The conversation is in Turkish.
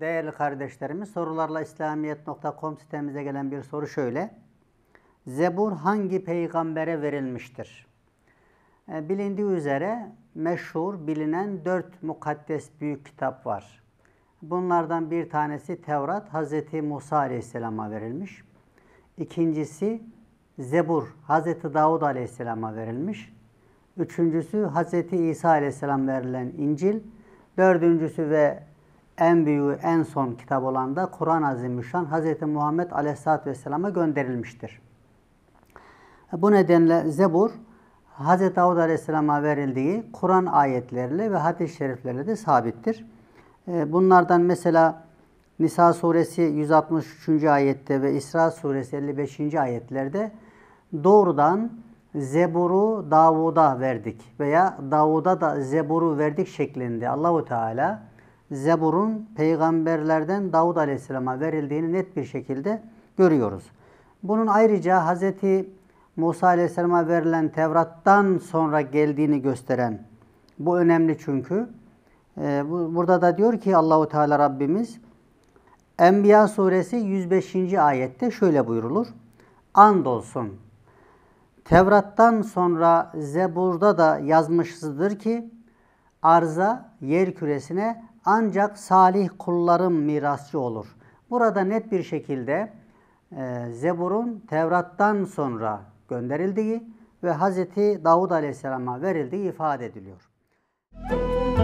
Değerli kardeşlerimiz sorularla İslamiyet.com sitemize gelen bir soru şöyle. Zebur hangi peygambere verilmiştir? E, bilindiği üzere meşhur, bilinen dört mukaddes büyük kitap var. Bunlardan bir tanesi Tevrat, Hz. Musa Aleyhisselam'a verilmiş. İkincisi Zebur, Hz. Davud Aleyhisselam'a verilmiş. Üçüncüsü Hz. İsa Aleyhisselam verilen İncil. Dördüncüsü ve en büyüğü en son kitap olan da Kur'an-ı Azimüşşan Hz. Muhammed Aleyhisselatü Vesselam'a gönderilmiştir. Bu nedenle Zebur Hz. Davud Aleyhisselam'a verildiği Kur'an ayetleriyle ve hadis-i şeriflerle de sabittir. E, bunlardan mesela Nisa suresi 163. ayette ve İsra suresi 55. ayetlerde doğrudan Zebur'u Davud'a verdik veya Davud'a da Zebur'u verdik şeklinde Allahu Teala Zebur'un peygamberlerden Davud Aleyhisselam'a verildiğini net bir şekilde görüyoruz. Bunun ayrıca Hz. Musa Aleyhisselam'a verilen Tevrat'tan sonra geldiğini gösteren bu önemli çünkü. E, burada da diyor ki Allahu Teala Rabbimiz Enbiya suresi 105. ayette şöyle buyurulur. Andolsun Tevrat'tan sonra Zebur'da da yazmışızdır ki arza yer küresine ancak salih kulların mirasçı olur. Burada net bir şekilde e, Zebur'un Tevrat'tan sonra gönderildiği ve Hz. Davud Aleyhisselam'a verildiği ifade ediliyor. Müzik